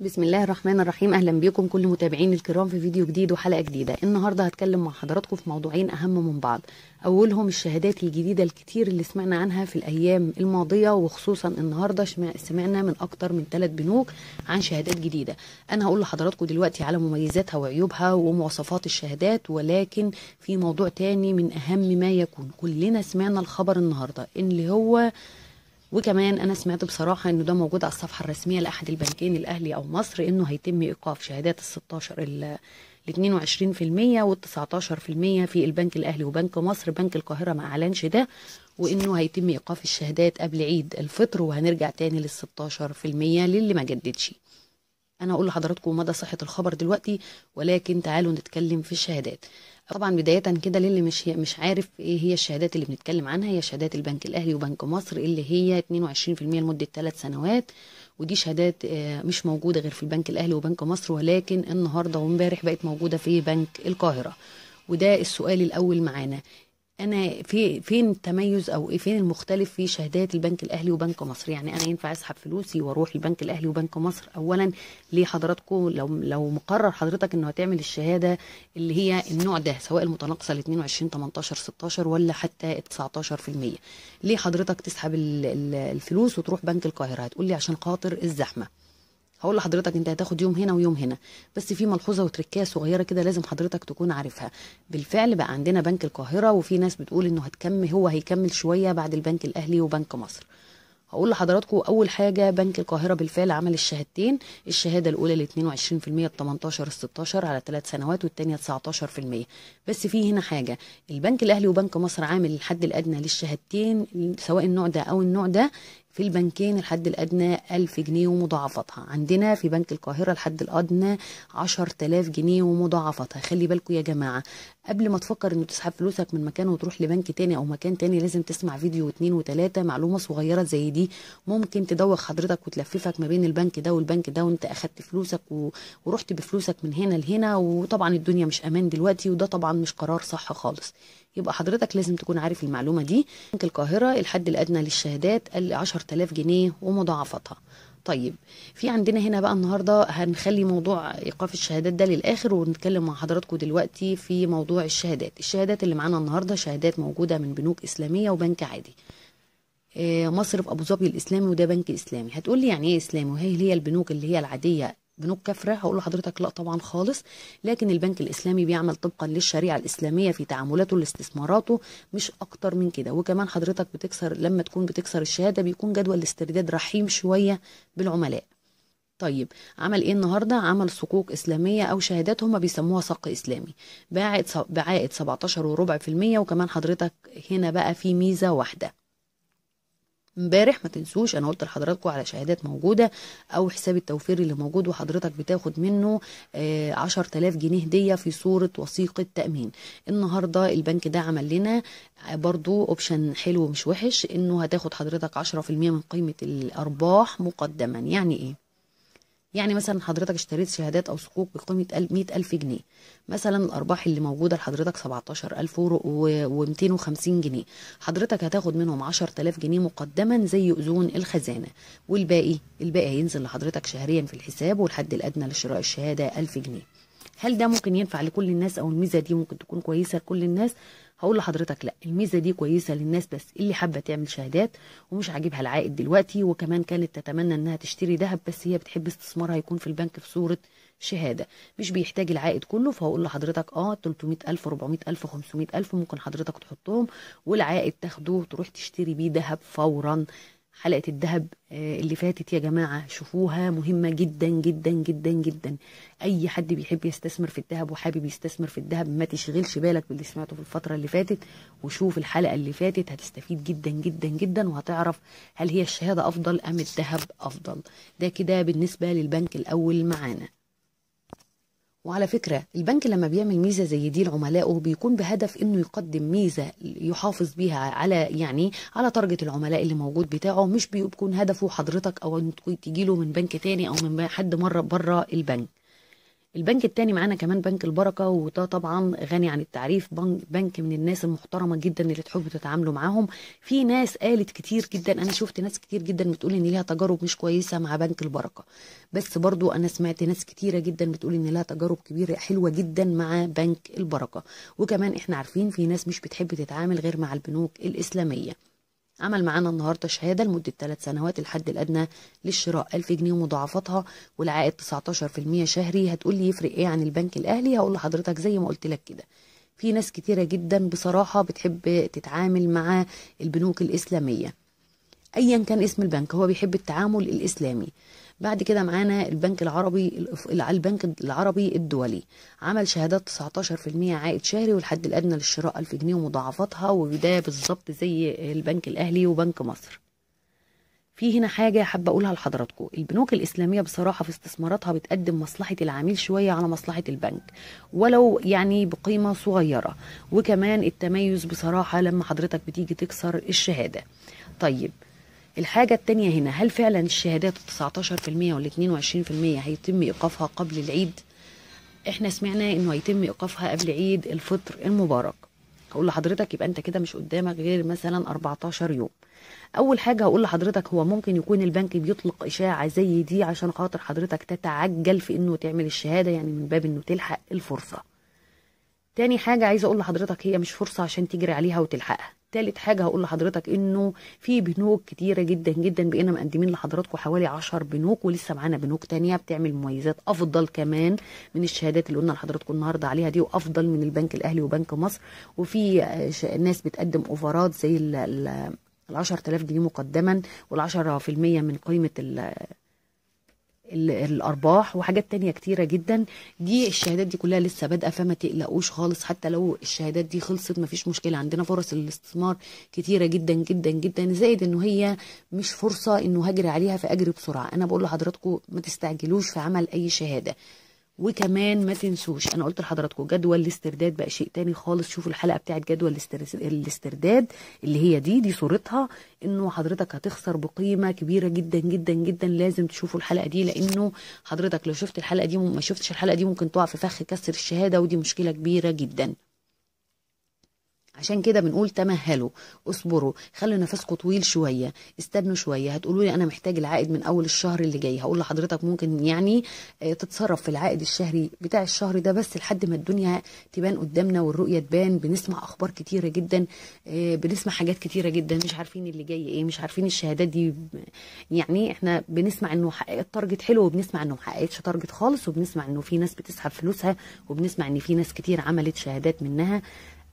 بسم الله الرحمن الرحيم اهلا بيكم كل متابعين الكرام في فيديو جديد وحلقه جديده النهارده هتكلم مع حضراتكم في موضوعين اهم من بعض اولهم الشهادات الجديده الكتير اللي سمعنا عنها في الايام الماضيه وخصوصا النهارده سمعنا من اكتر من ثلاث بنوك عن شهادات جديده انا هقول لحضراتكم دلوقتي على مميزاتها وعيوبها ومواصفات الشهادات ولكن في موضوع تاني من اهم ما يكون كلنا سمعنا الخبر النهارده ان اللي هو وكمان انا سمعت بصراحه انه ده موجود على الصفحه الرسميه لاحد البنكين الاهلي او مصر انه هيتم ايقاف شهادات ال 16 ال 22% وال 19% في البنك الاهلي وبنك مصر بنك القاهره ما اعلنش ده وانه هيتم ايقاف الشهادات قبل عيد الفطر وهنرجع تاني لل 16% للي ما جددش انا اقول لحضراتكم مدى صحه الخبر دلوقتي ولكن تعالوا نتكلم في الشهادات طبعا بداية كده للي مش مش عارف ايه هي الشهادات اللي بنتكلم عنها هي شهادات البنك الاهلي وبنك مصر اللي هي 22% لمدة 3 سنوات ودي شهادات آه، مش موجودة غير في البنك الاهلي وبنك مصر ولكن النهاردة وامبارح بقت موجودة في بنك القاهرة وده السؤال الاول معانا انا في فين التميز او إيه فين المختلف في شهادات البنك الاهلي وبنك مصر يعني انا ينفع اسحب فلوسي واروح البنك الاهلي وبنك مصر اولا ليه حضراتكم لو لو مقرر حضرتك انه هتعمل الشهاده اللي هي النوع ده سواء المتناقصه ل 22 18 16 ولا حتى 19% ليه حضرتك تسحب الفلوس وتروح بنك القاهره هتقول لي عشان خاطر الزحمه هقول لحضرتك انت هتاخد يوم هنا ويوم هنا بس في ملحوظه وتركيه صغيره كده لازم حضرتك تكون عارفها بالفعل بقى عندنا بنك القاهره وفي ناس بتقول انه هتكمل هو هيكمل شويه بعد البنك الاهلي وبنك مصر هقول لحضراتكم اول حاجه بنك القاهره بالفعل عمل الشهادتين الشهاده الاولى ل 22% ب 18 ال 16 على ثلاث سنوات والثانيه 19% بس في هنا حاجه البنك الاهلي وبنك مصر عامل الحد الادنى للشهادتين سواء النوع ده او النوع ده في البنكين الحد الأدنى 1000 جنيه ومضاعفتها عندنا في بنك القاهرة الحد الأدنى 10000 جنيه ومضاعفتها خلي بالكم يا جماعة قبل ما تفكر انه تسحب فلوسك من مكان وتروح لبنك تاني او مكان تاني لازم تسمع فيديو اتنين وتلاتة معلومة صغيرة زي دي ممكن تدوخ حضرتك وتلففك ما بين البنك ده والبنك ده وانت اخدت فلوسك و... ورحت بفلوسك من هنا لهنا وطبعا الدنيا مش امان دلوقتي وده طبعا مش قرار صح خالص يبقى حضرتك لازم تكون عارف المعلومه دي بنك القاهره الحد الادنى للشهادات قال 10000 جنيه ومضاعفتها طيب في عندنا هنا بقى النهارده هنخلي موضوع ايقاف الشهادات ده للاخر ونتكلم مع حضراتكم دلوقتي في موضوع الشهادات الشهادات اللي معانا النهارده شهادات موجوده من بنوك اسلاميه وبنك عادي آه، مصرف ابو ظبي الاسلامي وده بنك اسلامي هتقول لي يعني ايه اسلامي وهي هي البنوك اللي هي العاديه بنوك كافره هقول لحضرتك لا طبعا خالص لكن البنك الاسلامي بيعمل طبقا للشريعه الاسلاميه في تعاملاته لاستثماراته مش اكتر من كده وكمان حضرتك بتكسر لما تكون بتكسر الشهاده بيكون جدول الاسترداد رحيم شويه بالعملاء طيب عمل ايه النهارده عمل صكوك اسلاميه او شهادات هم بيسموها صك اسلامي بعائد بعائد 17 وربع في المية وكمان حضرتك هنا بقى في ميزه واحده امبارح ما تنسوش انا قلت لحضراتكم على شهادات موجوده او حساب التوفير اللي موجود وحضرتك بتاخد منه 10000 آه، جنيه هديه في صوره وثيقه تامين النهارده البنك ده عمل لنا آه، برضو اوبشن حلو مش وحش انه هتاخد حضرتك 10% من قيمه الارباح مقدما يعني ايه يعني مثلا حضرتك اشتريت شهادات او صكوك بقيمه 100000 جنيه مثلا الارباح اللي موجوده لحضرتك 17000 و250 جنيه حضرتك هتاخد منهم 10000 جنيه مقدما زي اذون الخزانه والباقي الباقي هينزل لحضرتك شهريا في الحساب والحد الادنى لشراء الشهاده 1000 جنيه هل ده ممكن ينفع لكل الناس او الميزه دي ممكن تكون كويسه لكل الناس هقول لحضرتك لا الميزه دي كويسه للناس بس اللي حابه تعمل شهادات ومش عاجبها العائد دلوقتي وكمان كانت تتمنى انها تشتري ذهب بس هي بتحب استثمارها يكون في البنك في صوره شهاده مش بيحتاج العائد كله فهقول لحضرتك اه 300000 400000 500000 ممكن حضرتك تحطهم والعائد تاخده تروح تشتري بيه ذهب فورا حلقة الذهب آه، اللي فاتت يا جماعة شوفوها مهمة جدا جدا جدا جدا أي حد بيحب يستثمر في الذهب وحابب يستثمر في الذهب ما تشغلش بالك باللي سمعته في الفترة اللي فاتت وشوف الحلقة اللي فاتت هتستفيد جدا جدا جدا وهتعرف هل هي الشهادة أفضل أم الذهب أفضل ده كده بالنسبة للبنك الأول معانا وعلى فكرة البنك لما بيعمل ميزة زي دي لعملائه بيكون بهدف انه يقدم ميزة يحافظ بيها على يعني على تارجت العملاء اللي موجود بتاعه مش بيكون هدفه حضرتك او تجيله من بنك تاني او من حد مرة بره البنك البنك الثاني معانا كمان بنك البركه وده طبعا غني عن التعريف بنك من الناس المحترمه جدا اللي تحبوا تتعاملوا معاهم في ناس قالت كتير جدا انا شفت ناس كتير جدا بتقول ان ليها تجارب مش كويسه مع بنك البركه بس برضو انا سمعت ناس كتيره جدا بتقول ان لها تجارب كبيره حلوه جدا مع بنك البركه وكمان احنا عارفين في ناس مش بتحب تتعامل غير مع البنوك الاسلاميه عمل معانا النهارده شهاده لمده 3 سنوات الحد الادنى للشراء 1000 جنيه ومضاعفاتها والعائد 19% شهري هتقول لي يفرق ايه عن البنك الاهلي هقول لحضرتك زي ما قلت لك كده في ناس كتيره جدا بصراحه بتحب تتعامل مع البنوك الاسلاميه ايا كان اسم البنك هو بيحب التعامل الاسلامي بعد كده معانا البنك العربي البنك العربي الدولي عمل شهادات 19% عائد شهري والحد الادنى للشراء 1000 جنيه ومضاعفاتها وده بالظبط زي البنك الاهلي وبنك مصر في هنا حاجة حابة أقولها لحضراتكم البنوك الإسلامية بصراحة في استثماراتها بتقدم مصلحة العميل شوية على مصلحة البنك ولو يعني بقيمة صغيرة وكمان التميز بصراحة لما حضرتك بتيجي تكسر الشهادة طيب الحاجة التانية هنا هل فعلا الشهادات ال 19% وال 22% هيتم إيقافها قبل العيد؟ احنا سمعنا انه هيتم ايقافها قبل عيد الفطر المبارك هقول لحضرتك يبقى انت كده مش قدامك غير مثلا 14 يوم اول حاجه هقول لحضرتك هو ممكن يكون البنك بيطلق اشاعه زي دي عشان خاطر حضرتك تتعجل في انه تعمل الشهاده يعني من باب انه تلحق الفرصه تاني حاجة عايزة أقول لحضرتك هي مش فرصة عشان تجري عليها وتلحقها تالت حاجة هقول لحضرتك إنه في بنوك كتيرة جدا جدا بقينا مقدمين لحضراتكم حوالي 10 بنوك ولسه معانا بنوك تانية بتعمل مميزات أفضل كمان من الشهادات اللي قلنا لحضراتكم النهاردة عليها دي وأفضل من البنك الأهلي وبنك مصر وفي آه، ناس بتقدم أوفرات زي ال 10000 جنيه مقدما وال 10% من قيمة الارباح وحاجات تانية كتيره جدا دي الشهادات دي كلها لسه بادئه فما تقلقوش خالص حتى لو الشهادات دي خلصت مفيش مشكله عندنا فرص الاستثمار كتيره جدا جدا جدا زائد انه هي مش فرصه انه هجري عليها فاجري بسرعه انا بقول لحضراتكم ما تستعجلوش في عمل اي شهاده وكمان ما تنسوش انا قلت لحضراتكم جدول الاسترداد بقى شيء تاني خالص شوفوا الحلقه بتاعت جدول الاسترداد اللي هي دي دي صورتها انه حضرتك هتخسر بقيمه كبيره جدا جدا جدا لازم تشوفوا الحلقه دي لانه حضرتك لو شفت الحلقه دي وما شفتش الحلقه دي ممكن تقع في فخ كسر الشهاده ودي مشكله كبيره جدا عشان كده بنقول تمهلوا اصبروا خلوا نفسكم طويل شويه استنوا شويه هتقولوا لي انا محتاج العائد من اول الشهر اللي جاي هقول لحضرتك ممكن يعني آه، تتصرف في العائد الشهري بتاع الشهر ده بس لحد ما الدنيا تبان قدامنا والرؤيه تبان بنسمع اخبار كتيره جدا آه، بنسمع حاجات كتيره جدا مش عارفين اللي جاي ايه مش عارفين الشهادات دي يعني احنا بنسمع انه حققت تارجت حلو وبنسمع انه محققتش تارجت خالص وبنسمع انه في ناس بتسحب فلوسها وبنسمع ان في ناس كتير عملت شهادات منها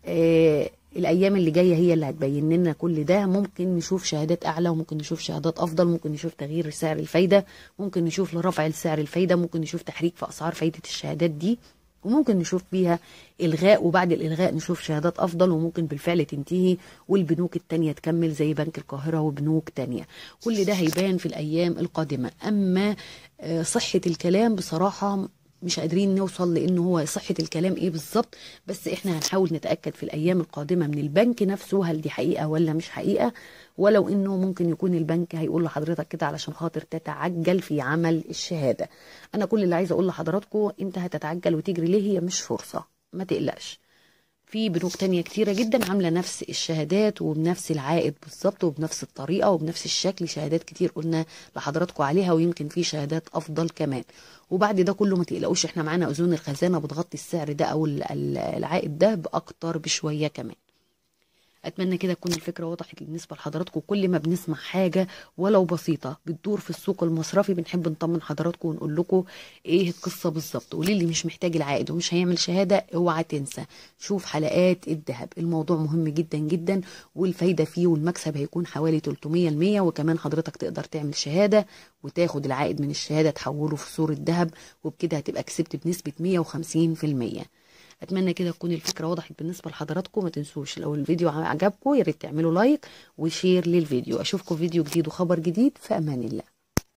آه، الايام اللي جايه هي اللي هتبين لنا كل ده ممكن نشوف شهادات اعلى وممكن نشوف شهادات افضل ممكن نشوف تغيير سعر الفايده ممكن نشوف لرفع سعر الفايده ممكن نشوف تحريك في اسعار فايده الشهادات دي وممكن نشوف بيها الغاء وبعد الالغاء نشوف شهادات افضل وممكن بالفعل تنتهي والبنوك التانية تكمل زي بنك القاهره وبنوك تانية كل ده هيبان في الايام القادمه اما آه، صحه الكلام بصراحه مش قادرين نوصل لان هو صحه الكلام ايه بالظبط بس احنا هنحاول نتاكد في الايام القادمه من البنك نفسه هل دي حقيقه ولا مش حقيقه ولو انه ممكن يكون البنك هيقول لحضرتك كده علشان خاطر تتعجل في عمل الشهاده انا كل اللي عايزه اقول لحضراتكم انت هتتعجل وتجري ليه هي مش فرصه ما تقلقش في بنوك تانية كتيرة جدا عاملة نفس الشهادات وبنفس العائد بالظبط وبنفس الطريقة وبنفس الشكل شهادات كتير قلنا لحضراتكم عليها ويمكن في شهادات أفضل كمان وبعد ده كله ما تقلقوش احنا معانا أذون الخزانة بتغطي السعر ده أو العائد ده بأكتر بشوية كمان اتمنى كده تكون الفكره وضحت بالنسبه لحضراتكم كل ما بنسمع حاجه ولو بسيطه بتدور في السوق المصرفي بنحب نطمن حضراتكم ونقول لكم ايه القصه بالظبط وللي مش محتاج العائد ومش هيعمل شهاده اوعى تنسى شوف حلقات الذهب الموضوع مهم جدا جدا والفايده فيه والمكسب هيكون حوالي 300 ل 100 وكمان حضرتك تقدر تعمل شهاده وتاخد العائد من الشهاده تحوله في صوره ذهب وبكده هتبقى كسبت بنسبه 150% اتمنى كده تكون الفكره وضحت بالنسبه لحضراتكم ما تنسوش لو الفيديو عجبكم يا ريت تعملوا لايك وشير للفيديو اشوفكم فيديو جديد وخبر جديد في امان الله